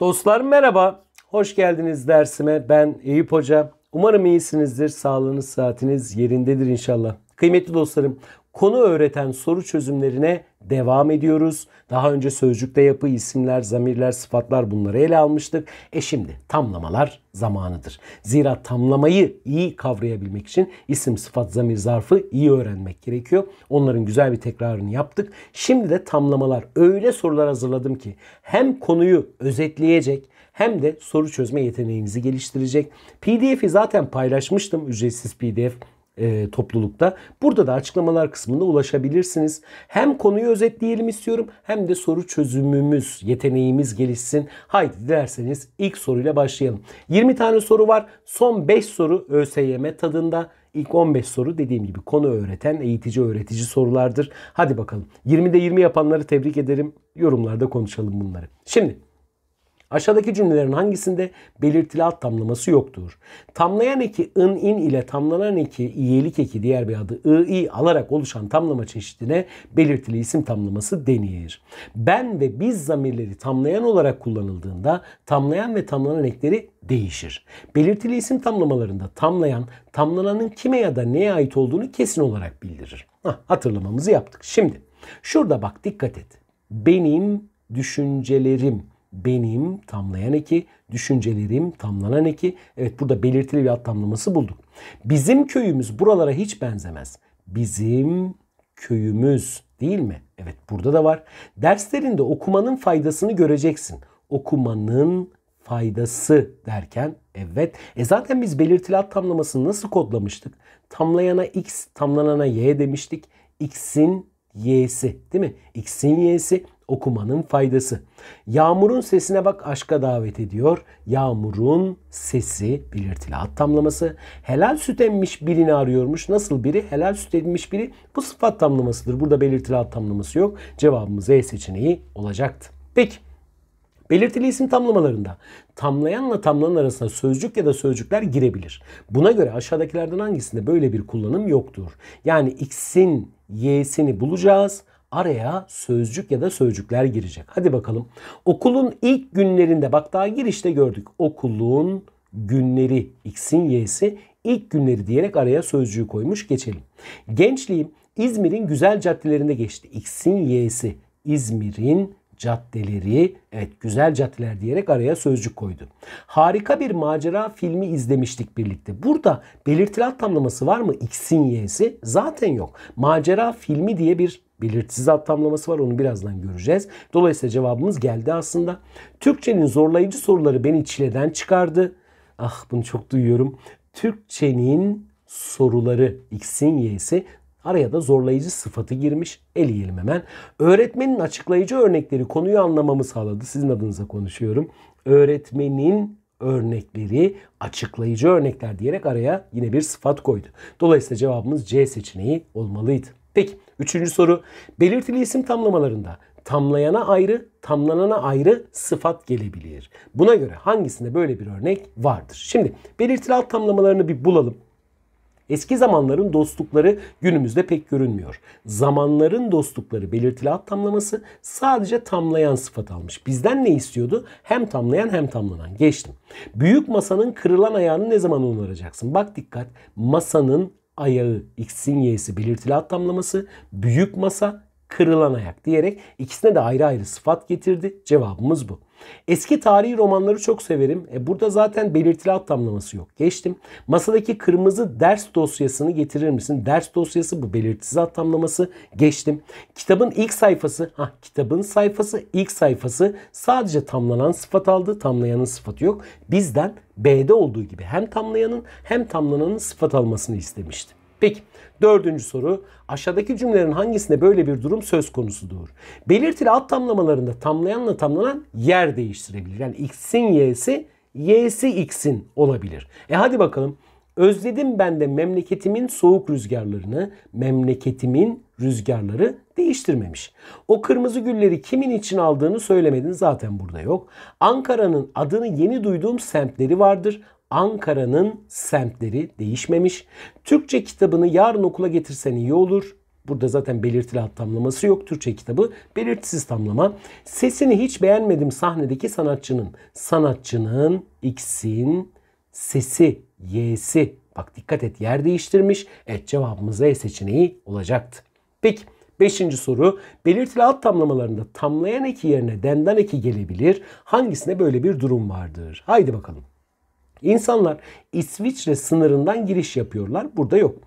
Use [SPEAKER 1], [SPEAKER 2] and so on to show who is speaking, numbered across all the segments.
[SPEAKER 1] Dostlar merhaba, hoş geldiniz dersime. Ben Eyüp Hoca. Umarım iyisinizdir, sağlığınız, saatiniz yerindedir inşallah. Kıymetli dostlarım, konu öğreten soru çözümlerine devam ediyoruz. Daha önce sözcükte yapı, isimler, zamirler, sıfatlar bunları ele almıştık. E şimdi tamlamalar zamanıdır. Zira tamlamayı iyi kavrayabilmek için isim, sıfat, zamir, zarfı iyi öğrenmek gerekiyor. Onların güzel bir tekrarını yaptık. Şimdi de tamlamalar. Öyle sorular hazırladım ki hem konuyu özetleyecek hem de soru çözme yeteneğinizi geliştirecek. PDF'i zaten paylaşmıştım ücretsiz PDF e, toplulukta. Burada da açıklamalar kısmında ulaşabilirsiniz. Hem konuyu özetleyelim istiyorum hem de soru çözümümüz, yeteneğimiz gelişsin. Haydi dilerseniz ilk soruyla başlayalım. 20 tane soru var. Son 5 soru ÖSYM tadında. İlk 15 soru dediğim gibi konu öğreten, eğitici, öğretici sorulardır. Hadi bakalım. 20'de 20 yapanları tebrik ederim. Yorumlarda konuşalım bunları. Şimdi Aşağıdaki cümlelerin hangisinde belirtili alt tamlaması yoktur? Tamlayan eki ın in ile tamlanan eki iyelik eki diğer bir adı ı i alarak oluşan tamlama çeşidine belirtili isim tamlaması denir. Ben ve biz zamirleri tamlayan olarak kullanıldığında tamlayan ve tamlanan ekleri değişir. Belirtili isim tamlamalarında tamlayan, tamlananın kime ya da neye ait olduğunu kesin olarak bildirir. Hah, hatırlamamızı yaptık. Şimdi şurada bak dikkat et. Benim düşüncelerim benim tamlayan eki, düşüncelerim tamlanan eki. Evet burada belirtili bir ad tamlaması bulduk. Bizim köyümüz buralara hiç benzemez. Bizim köyümüz değil mi? Evet burada da var. Derslerinde okumanın faydasını göreceksin. Okumanın faydası derken evet. E zaten biz belirtili ad tamlamasını nasıl kodlamıştık? Tamlayana x, tamlanana y demiştik. X'in y'si değil mi? X'in y'si okumanın faydası. Yağmurun sesine bak aşka davet ediyor. Yağmurun sesi belirtili ad tamlaması. Helal süt emmiş birini arıyormuş. Nasıl biri? Helal süt emmiş biri. Bu sıfat tamlamasıdır. Burada belirtili ad tamlaması yok. Cevabımız E seçeneği olacaktı. Peki. Belirtili isim tamlamalarında tamlayanla tamlanan arasında sözcük ya da sözcükler girebilir. Buna göre aşağıdakilerden hangisinde böyle bir kullanım yoktur? Yani x'in y'sini bulacağız araya sözcük ya da sözcükler girecek. Hadi bakalım. Okulun ilk günlerinde bak daha girişte gördük. Okulun günleri x'in y'si ilk günleri diyerek araya sözcüğü koymuş geçelim. Gençliğim İzmir'in güzel caddelerinde geçti. X'in y'si İzmir'in caddeleri evet güzel caddeler diyerek araya sözcük koydu. Harika bir macera filmi izlemiştik birlikte. Burada belirtilen alt tamlaması var mı? X'in y'si zaten yok. Macera filmi diye bir belirtisiz alt tamlaması var. Onu birazdan göreceğiz. Dolayısıyla cevabımız geldi aslında. Türkçenin zorlayıcı soruları beni çileden çıkardı. Ah bunu çok duyuyorum. Türkçenin soruları X'in Y'si Araya da zorlayıcı sıfatı girmiş. Eleyelim hemen. Öğretmenin açıklayıcı örnekleri konuyu anlamamı sağladı. Sizin adınıza konuşuyorum. Öğretmenin örnekleri açıklayıcı örnekler diyerek araya yine bir sıfat koydu. Dolayısıyla cevabımız C seçeneği olmalıydı. Peki Üçüncü soru. Belirtili isim tamlamalarında tamlayana ayrı, tamlanana ayrı sıfat gelebilir. Buna göre hangisinde böyle bir örnek vardır? Şimdi belirtili alt tamlamalarını bir bulalım. Eski zamanların dostlukları günümüzde pek görünmüyor. Zamanların dostlukları belirtili alt tamlaması sadece tamlayan sıfat almış. Bizden ne istiyordu? Hem tamlayan hem tamlanan. Geçtim. Büyük masanın kırılan ayağını ne zaman onaracaksın? Bak dikkat. Masanın ayağı x'in y'si belirtili at büyük masa kırılan ayak diyerek ikisine de ayrı ayrı sıfat getirdi. Cevabımız bu. Eski tarihi romanları çok severim. E burada zaten belirtili ad tamlaması yok. Geçtim. Masadaki kırmızı ders dosyasını getirir misin? Ders dosyası bu belirtisiz ad tamlaması. Geçtim. Kitabın ilk sayfası. Ha kitabın sayfası ilk sayfası sadece tamlanan sıfat aldı. Tamlayanın sıfatı yok. Bizden B'de olduğu gibi hem tamlayanın hem tamlananın sıfat almasını istemişti. Peki dördüncü soru aşağıdaki cümlelerin hangisinde böyle bir durum söz konusudur? Belirtili ad tamlamalarında tamlayanla tamlanan yer değiştirebilir. Yani x'in y'si y'si x'in olabilir. E hadi bakalım özledim ben de memleketimin soğuk rüzgarlarını memleketimin rüzgarları değiştirmemiş. O kırmızı gülleri kimin için aldığını söylemedin zaten burada yok. Ankara'nın adını yeni duyduğum semtleri vardır. Ankara'nın semtleri değişmemiş. Türkçe kitabını yarın okula getirsen iyi olur. Burada zaten belirtili hat tamlaması yok. Türkçe kitabı belirtisiz tamlama. Sesini hiç beğenmedim sahnedeki sanatçının. Sanatçının X'in sesi, Y'si. Bak dikkat et yer değiştirmiş. Evet cevabımız E seçeneği olacaktı. Peki Beşinci soru belirtili alt tamlamalarında tamlayan eki yerine denden eki gelebilir. Hangisine böyle bir durum vardır? Haydi bakalım. İnsanlar İsviçre sınırından giriş yapıyorlar. Burada yok.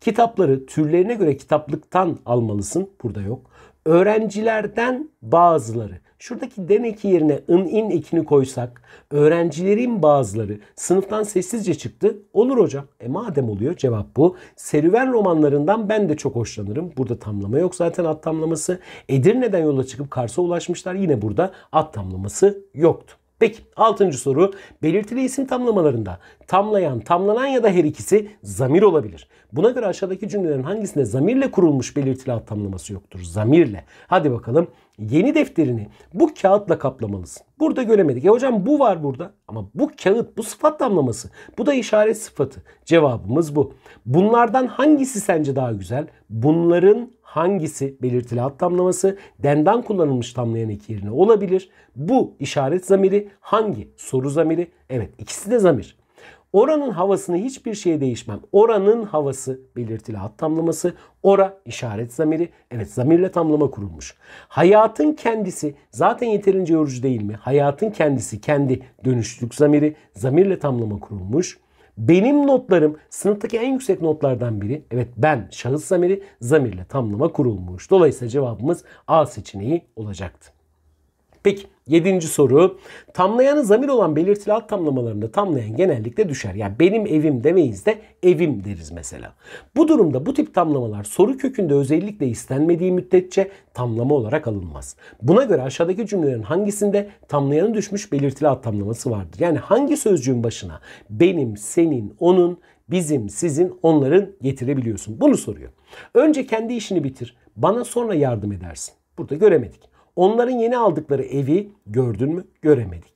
[SPEAKER 1] Kitapları türlerine göre kitaplıktan almalısın. Burada yok. Öğrencilerden bazıları. Şuradaki demek yerine ın in ekini koysak öğrencilerin bazıları sınıftan sessizce çıktı. Olur hocam. E madem oluyor cevap bu. Serüven romanlarından ben de çok hoşlanırım. Burada tamlama yok zaten at tamlaması. Edirne'den yola çıkıp Kars'a ulaşmışlar. Yine burada at tamlaması yoktu. Peki altıncı soru belirtili isim tamlamalarında tamlayan, tamlanan ya da her ikisi zamir olabilir. Buna göre aşağıdaki cümlelerin hangisinde zamirle kurulmuş belirtili ad tamlaması yoktur? Zamirle. Hadi bakalım yeni defterini bu kağıtla kaplamalısın. Burada göremedik. E hocam bu var burada ama bu kağıt bu sıfat tamlaması. Bu da işaret sıfatı. Cevabımız bu. Bunlardan hangisi sence daha güzel? Bunların hangisi belirtili ad tamlaması denden kullanılmış tamlayan ek yerine olabilir. Bu işaret zamiri hangi soru zamiri? Evet ikisi de zamir. Oranın havasını hiçbir şeye değişmem. Oranın havası belirtili hat tamlaması. Ora işaret zamiri. Evet zamirle tamlama kurulmuş. Hayatın kendisi zaten yeterince yorucu değil mi? Hayatın kendisi kendi dönüşlük zamiri. Zamirle tamlama kurulmuş. Benim notlarım sınıftaki en yüksek notlardan biri. Evet ben şahıs zamiri zamirle tamlama kurulmuş. Dolayısıyla cevabımız A seçeneği olacaktı. Peki yedinci soru. Tamlayanı zamir olan belirtili alt tamlamalarında tamlayan genellikle düşer. Yani benim evim demeyiz de evim deriz mesela. Bu durumda bu tip tamlamalar soru kökünde özellikle istenmediği müddetçe tamlama olarak alınmaz. Buna göre aşağıdaki cümlelerin hangisinde tamlayanı düşmüş belirtili alt tamlaması vardır? Yani hangi sözcüğün başına benim, senin, onun, bizim, sizin, onların getirebiliyorsun? Bunu soruyor. Önce kendi işini bitir. Bana sonra yardım edersin. Burada göremedik. Onların yeni aldıkları evi gördün mü? Göremedik.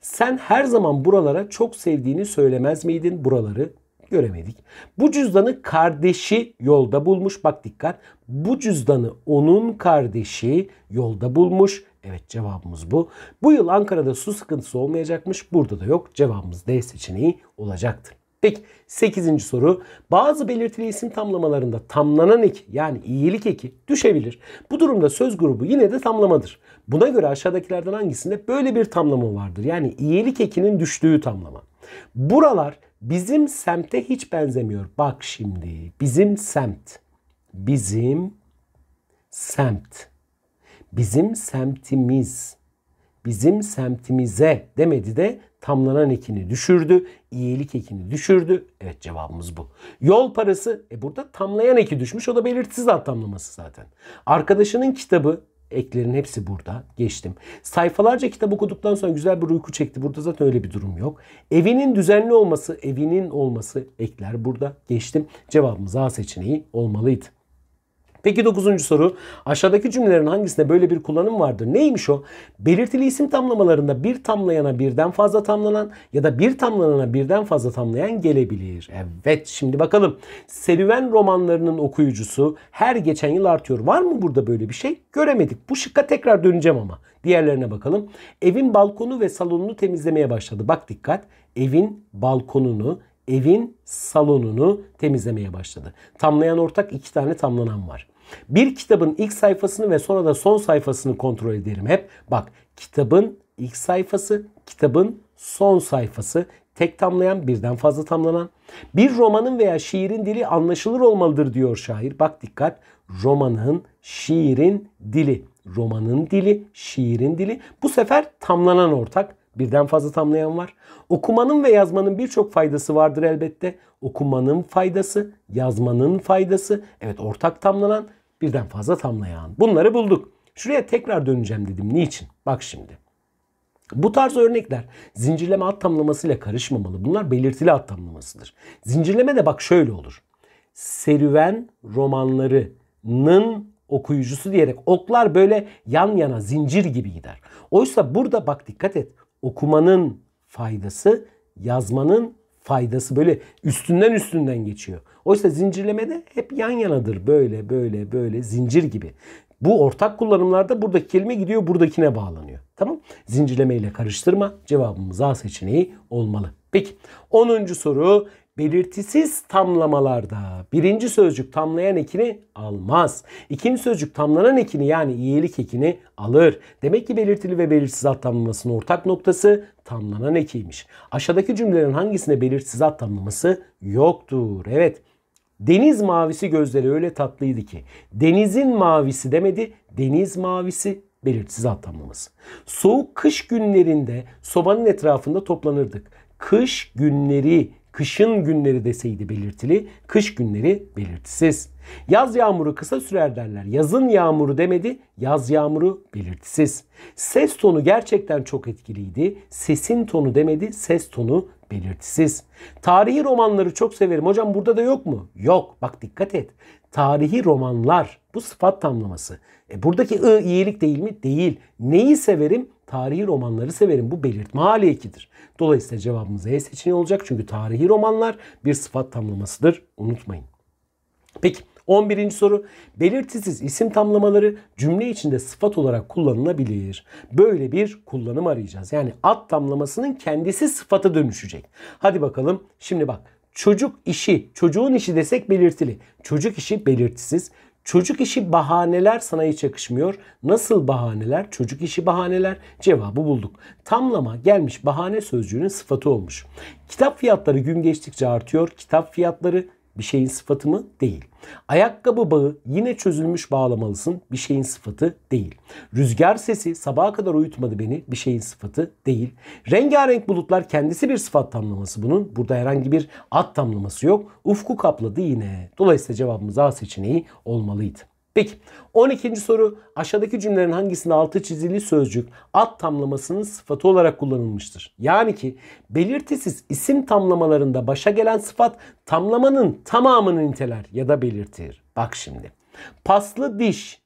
[SPEAKER 1] Sen her zaman buralara çok sevdiğini söylemez miydin buraları? Göremedik. Bu cüzdanı kardeşi yolda bulmuş. Bak dikkat. Bu cüzdanı onun kardeşi yolda bulmuş. Evet cevabımız bu. Bu yıl Ankara'da su sıkıntısı olmayacakmış. Burada da yok. Cevabımız D seçeneği olacaktır. Peki 8. soru. Bazı belirtili isim tamlamalarında tamlanan eki yani iyilik eki düşebilir. Bu durumda söz grubu yine de tamlamadır. Buna göre aşağıdakilerden hangisinde böyle bir tamlama vardır? Yani iyilik ekinin düştüğü tamlama. Buralar bizim semte hiç benzemiyor. Bak şimdi bizim semt. Bizim semt. Bizim semtimiz. Bizim semtimize demedi de tamlanan ekini düşürdü. İyilik ekini düşürdü. Evet cevabımız bu. Yol parası e burada tamlayan eki düşmüş. O da belirtisiz ad tamlaması zaten. Arkadaşının kitabı eklerin hepsi burada. Geçtim. Sayfalarca kitap okuduktan sonra güzel bir uyku çekti. Burada zaten öyle bir durum yok. Evinin düzenli olması, evinin olması ekler burada. Geçtim. Cevabımız A seçeneği olmalıydı. Peki dokuzuncu soru. Aşağıdaki cümlelerin hangisinde böyle bir kullanım vardır? Neymiş o? Belirtili isim tamlamalarında bir tamlayana birden fazla tamlanan ya da bir tamlanana birden fazla tamlayan gelebilir. Evet şimdi bakalım. Serüven romanlarının okuyucusu her geçen yıl artıyor. Var mı burada böyle bir şey? Göremedik. Bu şıkka tekrar döneceğim ama. Diğerlerine bakalım. Evin balkonu ve salonunu temizlemeye başladı. Bak dikkat. Evin balkonunu evin salonunu temizlemeye başladı. Tamlayan ortak iki tane tamlanan var. Bir kitabın ilk sayfasını ve sonra da son sayfasını kontrol ederim hep. Bak kitabın ilk sayfası, kitabın son sayfası, tek tamlayan, birden fazla tamlanan. Bir romanın veya şiirin dili anlaşılır olmalıdır diyor şair. Bak dikkat. Romanın, şiirin dili. Romanın dili, şiirin dili. Bu sefer tamlanan ortak. Birden fazla tamlayan var. Okumanın ve yazmanın birçok faydası vardır elbette. Okumanın faydası, yazmanın faydası. Evet ortak tamlanan birden fazla tamlayan. Bunları bulduk. Şuraya tekrar döneceğim dedim. Niçin? Bak şimdi. Bu tarz örnekler zincirleme at tamlamasıyla karışmamalı. Bunlar belirtili at tamlamasıdır. Zincirleme de bak şöyle olur. Serüven romanlarının okuyucusu diyerek oklar böyle yan yana zincir gibi gider. Oysa burada bak dikkat et. Okumanın faydası, yazmanın faydası böyle üstünden üstünden geçiyor. Oysa zincirlemede hep yan yanadır. Böyle böyle böyle zincir gibi. Bu ortak kullanımlarda buradaki kelime gidiyor buradakine bağlanıyor. Tamam? Zincirleme ile karıştırma. Cevabımız A seçeneği olmalı. Peki 10. soru belirtisiz tamlamalarda birinci sözcük tamlayan ekini almaz. İkinci sözcük tamlanan ekini yani iyilik ekini alır. Demek ki belirtili ve belirsiz ad tamlamasının ortak noktası tamlanan ekiymiş. Aşağıdaki cümlelerin hangisinde belirsiz ad tamlaması yoktur? Evet Deniz mavisi gözleri öyle tatlıydı ki denizin mavisi demedi, deniz mavisi belirsiz alt Soğuk kış günlerinde sobanın etrafında toplanırdık. Kış günleri, kışın günleri deseydi belirtili, kış günleri belirtisiz. Yaz yağmuru kısa sürer derler. Yazın yağmuru demedi, yaz yağmuru belirtisiz. Ses tonu gerçekten çok etkiliydi. Sesin tonu demedi, ses tonu belirtisiz. Tarihi romanları çok severim. Hocam burada da yok mu? Yok. Bak dikkat et. Tarihi romanlar bu sıfat tamlaması. E buradaki ı iyilik değil mi? Değil. Neyi severim? Tarihi romanları severim. Bu belirtme hali ekidir. Dolayısıyla cevabımız E seçeneği olacak. Çünkü tarihi romanlar bir sıfat tamlamasıdır. Unutmayın. Peki 11. soru. Belirtisiz isim tamlamaları cümle içinde sıfat olarak kullanılabilir. Böyle bir kullanım arayacağız. Yani at tamlamasının kendisi sıfata dönüşecek. Hadi bakalım. Şimdi bak. Çocuk işi, çocuğun işi desek belirtili. Çocuk işi belirtisiz. Çocuk işi bahaneler sana hiç yakışmıyor. Nasıl bahaneler? Çocuk işi bahaneler. Cevabı bulduk. Tamlama gelmiş bahane sözcüğünün sıfatı olmuş. Kitap fiyatları gün geçtikçe artıyor. Kitap fiyatları bir şeyin sıfatı mı? Değil. Ayakkabı bağı yine çözülmüş bağlamalısın. Bir şeyin sıfatı değil. Rüzgar sesi sabaha kadar uyutmadı beni. Bir şeyin sıfatı değil. Rengarenk bulutlar kendisi bir sıfat tamlaması bunun. Burada herhangi bir ad tamlaması yok. Ufku kapladı yine. Dolayısıyla cevabımız A seçeneği olmalıydı. Peki 12. soru aşağıdaki cümlelerin hangisinde altı çizili sözcük ad tamlamasının sıfatı olarak kullanılmıştır? Yani ki belirtisiz isim tamlamalarında başa gelen sıfat tamlamanın tamamını niteler ya da belirtir. Bak şimdi. Paslı diş.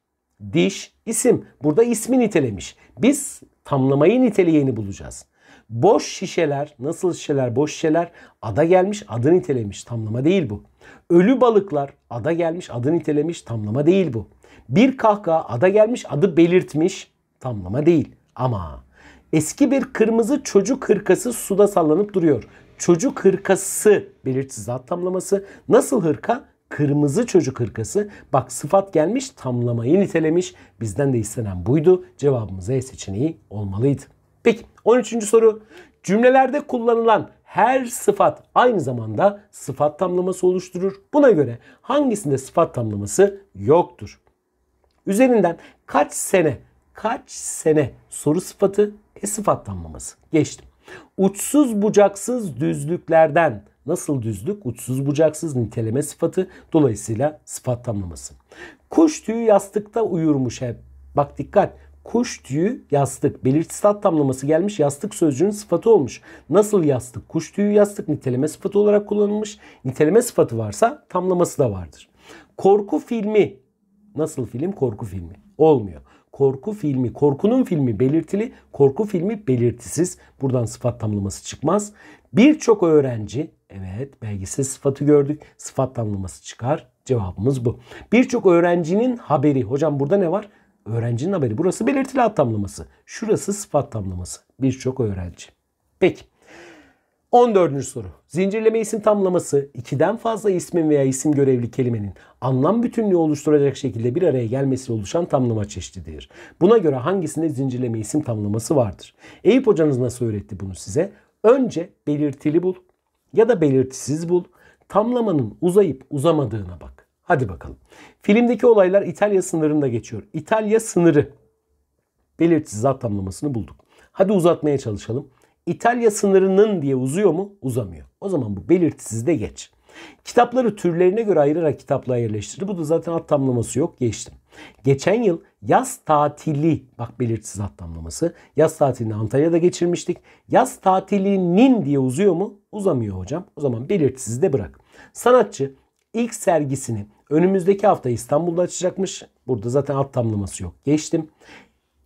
[SPEAKER 1] Diş isim. Burada ismi nitelemiş. Biz tamlamayı niteleyeni bulacağız. Boş şişeler, nasıl şişeler, boş şişeler ada gelmiş, adı nitelemiş. Tamlama değil bu. Ölü balıklar ada gelmiş adı nitelemiş tamlama değil bu. Bir kahkaha ada gelmiş adı belirtmiş tamlama değil. Ama eski bir kırmızı çocuk hırkası suda sallanıp duruyor. Çocuk hırkası belirtisiz zat tamlaması. Nasıl hırka? Kırmızı çocuk hırkası. Bak sıfat gelmiş tamlamayı nitelemiş. Bizden de istenen buydu. Cevabımız E seçeneği olmalıydı. Peki 13. soru. Cümlelerde kullanılan her sıfat aynı zamanda sıfat tamlaması oluşturur. Buna göre hangisinde sıfat tamlaması yoktur? Üzerinden kaç sene, kaç sene soru sıfatı, e sıfat tamlaması. Geçtim. Uçsuz bucaksız düzlüklerden Nasıl düzlük? Uçsuz bucaksız niteleme sıfatı. Dolayısıyla sıfat tamlaması. Kuş tüyü yastıkta uyurmuş hep. Bak dikkat. Kuş tüyü yastık. belirti Belirtisi tamlaması gelmiş. Yastık sözcüğünün sıfatı olmuş. Nasıl yastık? Kuş tüyü yastık niteleme sıfatı olarak kullanılmış. Niteleme sıfatı varsa tamlaması da vardır. Korku filmi. Nasıl film? Korku filmi. Olmuyor. Korku filmi. Korkunun filmi belirtili. Korku filmi belirtisiz. Buradan sıfat tamlaması çıkmaz. Birçok öğrenci. Evet belgesel sıfatı gördük. Sıfat tamlaması çıkar. Cevabımız bu. Birçok öğrencinin haberi. Hocam burada ne var? Öğrencinin haberi. Burası belirtili ad tamlaması. Şurası sıfat tamlaması. Birçok öğrenci. Peki. 14. soru. Zincirleme isim tamlaması ikiden fazla ismin veya isim görevli kelimenin anlam bütünlüğü oluşturacak şekilde bir araya gelmesi oluşan tamlama çeşididir. Buna göre hangisinde zincirleme isim tamlaması vardır? Eyüp hocanız nasıl öğretti bunu size? Önce belirtili bul ya da belirtisiz bul. Tamlamanın uzayıp uzamadığına bak. Hadi bakalım. Filmdeki olaylar İtalya sınırında geçiyor. İtalya sınırı belirtisiz tamlamasını bulduk. Hadi uzatmaya çalışalım. İtalya sınırının diye uzuyor mu? Uzamıyor. O zaman bu belirtisiz de geç. Kitapları türlerine göre ayırarak kitaplığa yerleştirdi. Bu da zaten alt tamlaması yok. Geçtim. Geçen yıl yaz tatili, bak belirtisiz alt tamlaması. Yaz tatilini Antalya'da geçirmiştik. Yaz tatilinin diye uzuyor mu? Uzamıyor hocam. O zaman belirtisiz de bırak. Sanatçı ilk sergisini önümüzdeki hafta İstanbul'da açacakmış. Burada zaten alt tamlaması yok. Geçtim.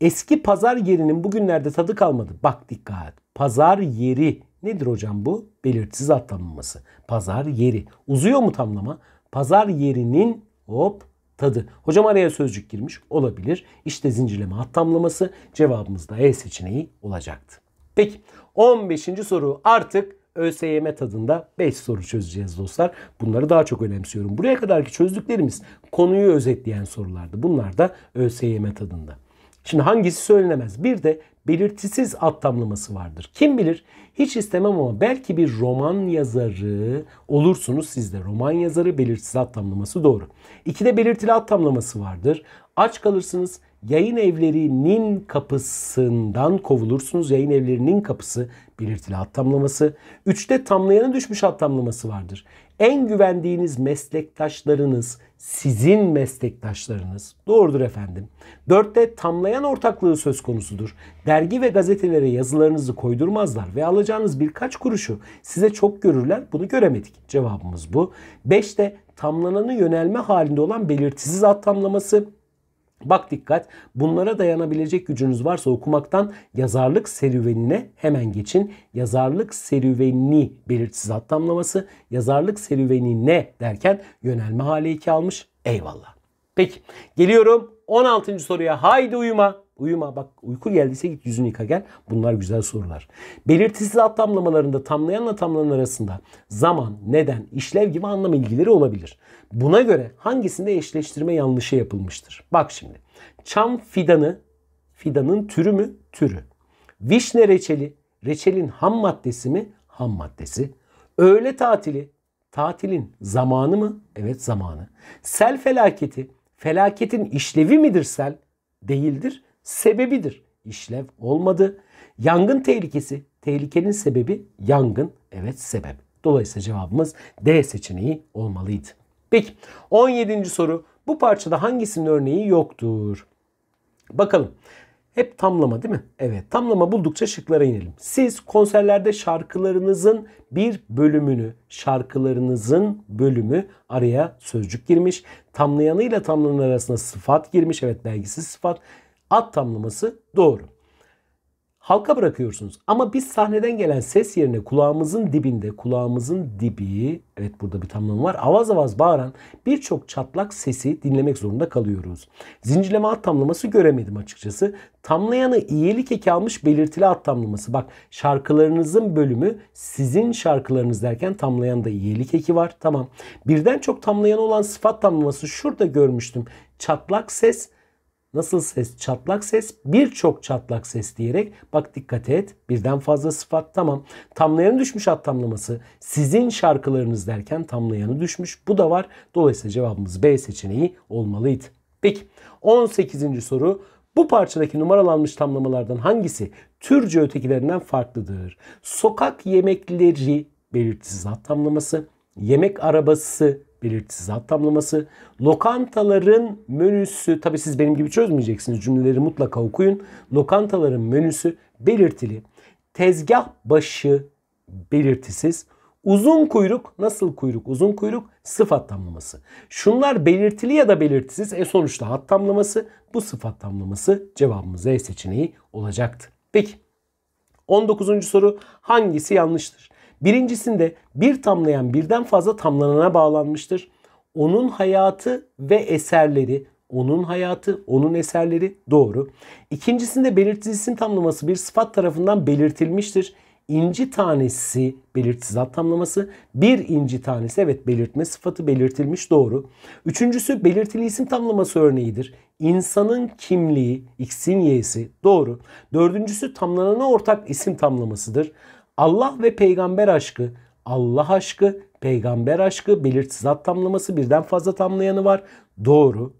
[SPEAKER 1] Eski pazar yerinin bugünlerde tadı kalmadı. Bak dikkat. Pazar yeri nedir hocam bu? Belirsiz alt tamlaması. Pazar yeri. Uzuyor mu tamlama? Pazar yerinin hop tadı. Hocam araya sözcük girmiş olabilir. İşte zincirleme alt tamlaması da E seçeneği olacaktı. Peki 15. soru artık ÖSYM tadında 5 soru çözeceğiz dostlar. Bunları daha çok önemsiyorum. Buraya kadar ki çözdüklerimiz konuyu özetleyen sorulardı. Bunlar da ÖSYM tadında. Şimdi hangisi söylenemez? Bir de belirtisiz ad vardır. Kim bilir? Hiç istemem ama belki bir roman yazarı olursunuz siz de. Roman yazarı belirtisiz ad doğru. İki de belirtili ad vardır. Aç kalırsınız, yayın evlerinin kapısından kovulursunuz. Yayın evlerinin kapısı belirtili hat tamlaması. Üçte tamlayanın düşmüş hat tamlaması vardır. En güvendiğiniz meslektaşlarınız, sizin meslektaşlarınız. Doğrudur efendim. Dörtte tamlayan ortaklığı söz konusudur. Dergi ve gazetelere yazılarınızı koydurmazlar ve alacağınız birkaç kuruşu size çok görürler. Bunu göremedik. Cevabımız bu. Beşte tamlananı yönelme halinde olan belirtisiz hat tamlaması. Bak dikkat bunlara dayanabilecek gücünüz varsa okumaktan yazarlık serüvenine hemen geçin. Yazarlık serüveni belirtisiz hat yazarlık serüveni ne derken yönelme hali 2 almış. Eyvallah. Peki geliyorum 16. soruya haydi uyuma. Uyuma bak uyku geldiyse git yüzünü yıka gel. Bunlar güzel sorular. Belirtisiz alt tamlamalarında tamlayanla tamlanan arasında zaman, neden, işlev gibi anlam ilgileri olabilir. Buna göre hangisinde eşleştirme yanlışı yapılmıştır? Bak şimdi. Çam fidanı, fidanın türü mü? Türü. Vişne reçeli, reçelin ham maddesi mi? Ham maddesi. Öğle tatili, tatilin zamanı mı? Evet zamanı. Sel felaketi, felaketin işlevi midir sel? Değildir sebebidir. İşlev olmadı. Yangın tehlikesi. Tehlikenin sebebi yangın. Evet sebep. Dolayısıyla cevabımız D seçeneği olmalıydı. Peki 17. soru. Bu parçada hangisinin örneği yoktur? Bakalım. Hep tamlama değil mi? Evet tamlama buldukça şıklara inelim. Siz konserlerde şarkılarınızın bir bölümünü, şarkılarınızın bölümü araya sözcük girmiş. Tamlayanıyla tamlanan arasında sıfat girmiş. Evet belgisiz sıfat. Ad tamlaması doğru. Halka bırakıyorsunuz ama biz sahneden gelen ses yerine kulağımızın dibinde, kulağımızın dibi, evet burada bir tamlama var, avaz avaz bağıran birçok çatlak sesi dinlemek zorunda kalıyoruz. Zincirleme ad tamlaması göremedim açıkçası. Tamlayanı iyilik eki almış belirtili ad tamlaması. Bak şarkılarınızın bölümü sizin şarkılarınız derken tamlayan da iyilik eki var. Tamam. Birden çok tamlayan olan sıfat tamlaması şurada görmüştüm. Çatlak ses Nasıl ses? Çatlak ses. Birçok çatlak ses diyerek bak dikkat et. Birden fazla sıfat tamam. Tamlayanı düşmüş at tamlaması. Sizin şarkılarınız derken tamlayanı düşmüş. Bu da var. Dolayısıyla cevabımız B seçeneği olmalıydı. Peki 18. soru. Bu parçadaki numaralanmış tamlamalardan hangisi türce ötekilerinden farklıdır? Sokak yemekleri belirtisiz hat tamlaması, yemek arabası belirtisiz hat tamlaması. Lokantaların menüsü, tabii siz benim gibi çözmeyeceksiniz cümleleri mutlaka okuyun. Lokantaların menüsü belirtili. Tezgah başı belirtisiz. Uzun kuyruk nasıl kuyruk? Uzun kuyruk sıfat tamlaması. Şunlar belirtili ya da belirtisiz. E sonuçta hat tamlaması. Bu sıfat tamlaması cevabımız E seçeneği olacaktı. Peki 19. soru hangisi yanlıştır? Birincisinde bir tamlayan birden fazla tamlanana bağlanmıştır. Onun hayatı ve eserleri, onun hayatı, onun eserleri doğru. İkincisinde belirtisiz isim tamlaması bir sıfat tarafından belirtilmiştir. İnci tanesi belirtisiz ad tamlaması. Bir inci tanesi evet belirtme sıfatı belirtilmiş doğru. Üçüncüsü belirtili isim tamlaması örneğidir. İnsanın kimliği x'in y'si doğru. Dördüncüsü tamlanana ortak isim tamlamasıdır. Allah ve peygamber aşkı, Allah aşkı, peygamber aşkı, belirsiz ad tamlaması birden fazla tamlayanı var. Doğru.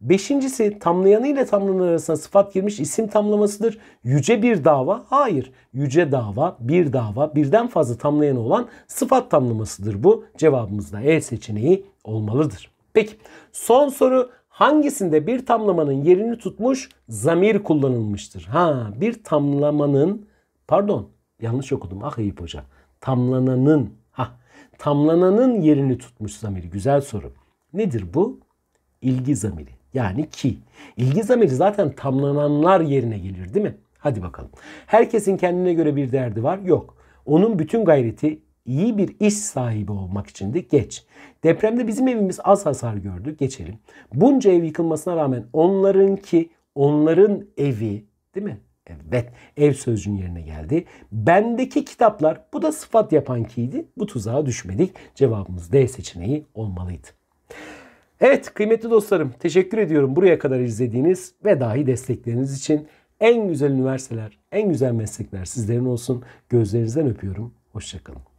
[SPEAKER 1] Beşincisi tamlayanı ile tamlanan arasında sıfat girmiş isim tamlamasıdır. Yüce bir dava. Hayır. Yüce dava, bir dava, birden fazla tamlayanı olan sıfat tamlamasıdır bu. Cevabımızda E seçeneği olmalıdır. Peki son soru hangisinde bir tamlamanın yerini tutmuş zamir kullanılmıştır? Ha bir tamlamanın pardon Yanlış okudum. Ah Eyüp Hoca. Tamlananın, ha tamlananın yerini tutmuş zamiri. Güzel soru. Nedir bu? İlgi zamiri. Yani ki. İlgi zamiri zaten tamlananlar yerine gelir değil mi? Hadi bakalım. Herkesin kendine göre bir derdi var. Yok. Onun bütün gayreti iyi bir iş sahibi olmak içindi. Geç. Depremde bizim evimiz az hasar gördü. Geçelim. Bunca ev yıkılmasına rağmen onların ki onların evi değil mi? Evet ev sözcüğün yerine geldi. Bendeki kitaplar bu da sıfat yapan kiydi. Bu tuzağa düşmedik. Cevabımız D seçeneği olmalıydı. Evet kıymetli dostlarım teşekkür ediyorum buraya kadar izlediğiniz ve dahi destekleriniz için. En güzel üniversiteler, en güzel meslekler sizlerin olsun. Gözlerinizden öpüyorum. Hoşçakalın.